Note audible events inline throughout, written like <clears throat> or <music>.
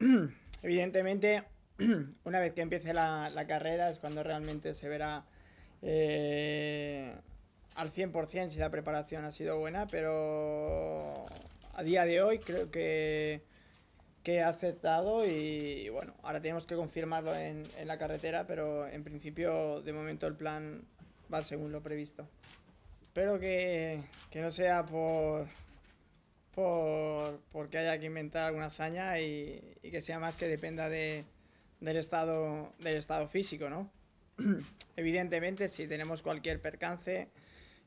<clears throat> evidentemente, <clears throat> una vez que empiece la, carrera es cuando realmente se verá eh, al 100% si la preparación ha sido buena, pero a día de hoy creo que, que ha aceptado y, bueno, ahora tenemos que confirmarlo en, la carretera, pero en principio de momento el plan va según lo previsto. Espero que no sea por, por, porque haya que inventar alguna hazaña y, que sea más que dependa del, estado, del estado físico, <clears throat> Evidentemente, si tenemos cualquier percance,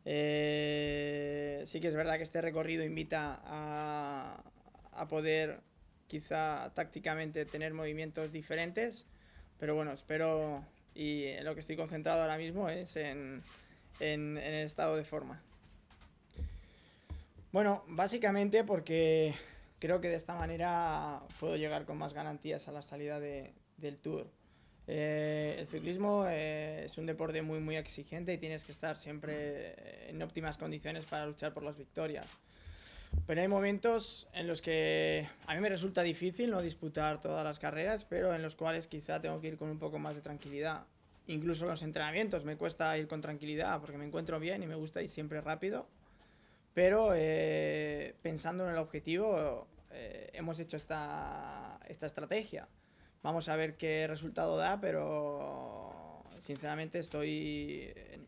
eh, sí que es verdad que este recorrido invita a, poder quizá tácticamente tener movimientos diferentes, pero bueno, espero y lo que estoy concentrado ahora mismo es en el estado de forma. Bueno, básicamente porque creo que de esta manera puedo llegar con más garantías a la salida del tour. Eh, el ciclismo eh, es un deporte muy muy exigente y tienes que estar siempre eh, en óptimas condiciones para luchar por las victorias. Pero hay momentos en los que a mí me resulta difícil no disputar todas las carreras, pero en los cuales quizá tengo que ir con un poco más de tranquilidad. Incluso en los entrenamientos me cuesta ir con tranquilidad porque me encuentro bien y me gusta ir siempre rápido pero eh, pensando en el objetivo, eh, hemos hecho esta, esta estrategia. Vamos a ver qué resultado da, pero sinceramente estoy en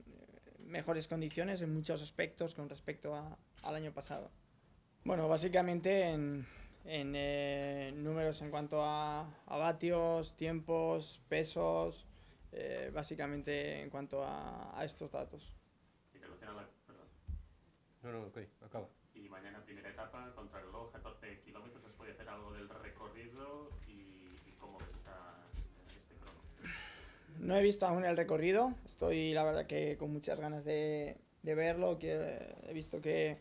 mejores condiciones en muchos aspectos con respecto a, al año pasado. Bueno, básicamente en, eh, números en cuanto a, vatios, tiempos, pesos, básicamente en cuanto a, estos datos. No, no, ok, acaba. Y mañana primera etapa, contra contrarreloj, 14 kilómetros, ¿os puede hacer algo del recorrido y, cómo está este crono? No he visto aún el recorrido, estoy la verdad que con muchas ganas de, verlo, que he visto que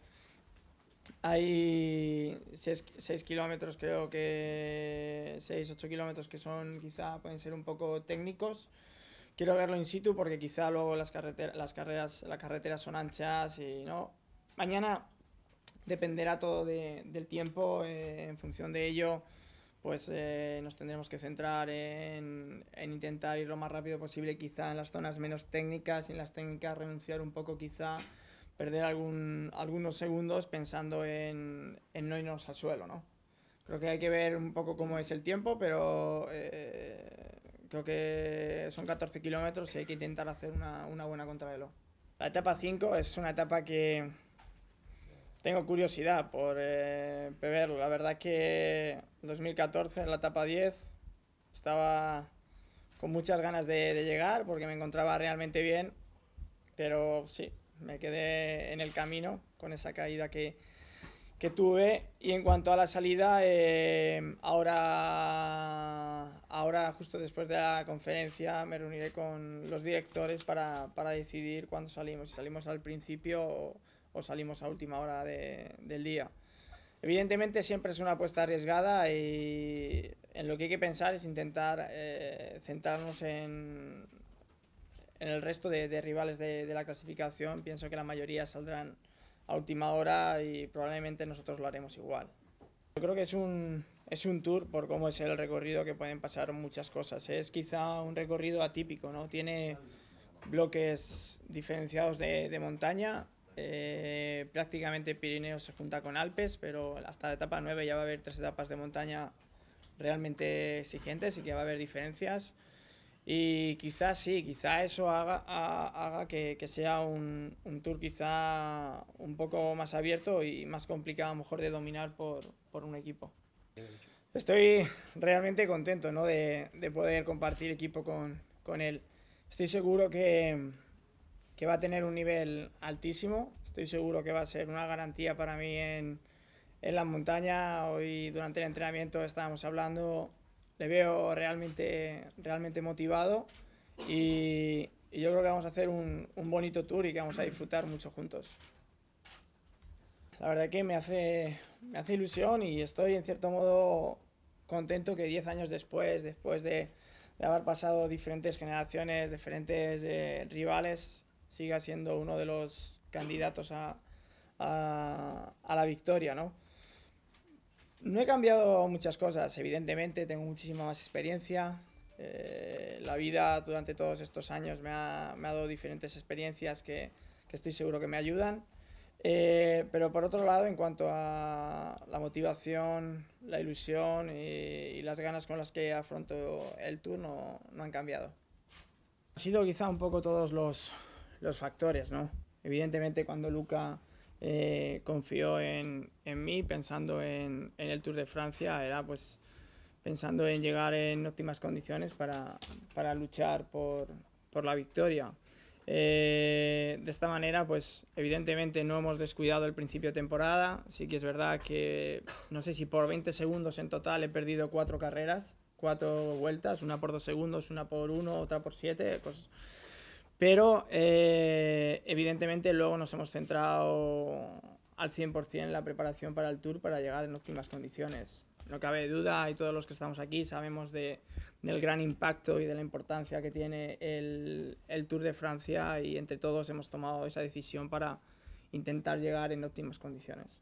hay 6 kilómetros, creo que 6, 8 kilómetros que son quizá pueden ser un poco técnicos. Quiero verlo in situ porque quizá luego las carreteras, las carreras, las carreteras son anchas y no, Mañana dependerá todo del tiempo, eh, en función de ello pues eh, nos tendremos que centrar en, intentar ir lo más rápido posible quizá en las zonas menos técnicas y en las técnicas renunciar un poco quizá perder algunos segundos pensando en, no irnos al suelo, ¿no? Creo que hay que ver un poco cómo es el tiempo, pero eh, creo que son 14 kilómetros y hay que intentar hacer una, una buena contrarreloj. La etapa 5 es una etapa que tengo curiosidad por verlo. Eh, la verdad que 2014 en la etapa 10 estaba con muchas ganas de, llegar porque me encontraba realmente bien, pero sí, me quedé en el camino con esa caída que, que tuve. Y en cuanto a la salida, eh, ahora, ahora justo después de la conferencia me reuniré con los directores para, para decidir cuándo salimos, si salimos al principio o o salimos a última hora de, del día. Evidentemente siempre es una apuesta arriesgada y en lo que hay que pensar es intentar eh, centrarnos en, en, el resto de, de rivales de, de, la clasificación. Pienso que la mayoría saldrán a última hora y probablemente nosotros lo haremos igual. Yo creo que es un, es un tour por cómo es el recorrido que pueden pasar muchas cosas. Es quizá un recorrido atípico, ¿no? Tiene bloques diferenciados de, de montaña, eh, prácticamente Pirineos se junta con Alpes, pero hasta la etapa 9 ya va a haber tres etapas de montaña realmente exigentes y que va a haber diferencias. Y quizás sí, quizás eso haga, que, sea un, tour quizá un poco más abierto y más complicado a lo mejor de dominar por, un equipo. Estoy realmente contento de, poder compartir equipo con él. Estoy seguro que, que va a tener un nivel altísimo. Estoy seguro que va a ser una garantía para mí en, en la montaña. Hoy durante el entrenamiento estábamos hablando, le veo realmente, realmente motivado y, yo creo que vamos a hacer un, bonito tour y que vamos a disfrutar mucho juntos. La verdad que me hace, me hace ilusión y estoy en cierto modo contento que 10 años después, después de, haber pasado diferentes generaciones, diferentes eh, rivales, siga siendo uno de los candidatos a, la victoria, ¿no? he cambiado muchas cosas, evidentemente, tengo muchísima más experiencia. Eh, la vida durante todos estos años me ha, dado diferentes experiencias que, estoy seguro que me ayudan. Eh, pero por otro lado, en cuanto a la motivación, la ilusión y, las ganas con las que afronto el turno, no han cambiado. sido quizá un poco todos los, los factores, ¿no? Evidentemente cuando Luca eh, confió en, en, mí pensando en, en, el Tour de Francia era pues pensando en llegar en óptimas condiciones para, para luchar por, por, la victoria. Eh, de esta manera, pues evidentemente no hemos descuidado el principio de temporada. Sí que es verdad que no sé si por 20 segundos en total he perdido cuatro carreras, cuatro vueltas, una por dos segundos, una por uno, otra por siete. Pues pero eh, evidentemente luego nos hemos centrado al 100% en la preparación para el tour para llegar en óptimas condiciones. No cabe duda y todos los que estamos aquí sabemos del gran impacto y de la importancia que tiene el Tour de Francia y entre todos hemos tomado esa decisión para intentar llegar en óptimas condiciones.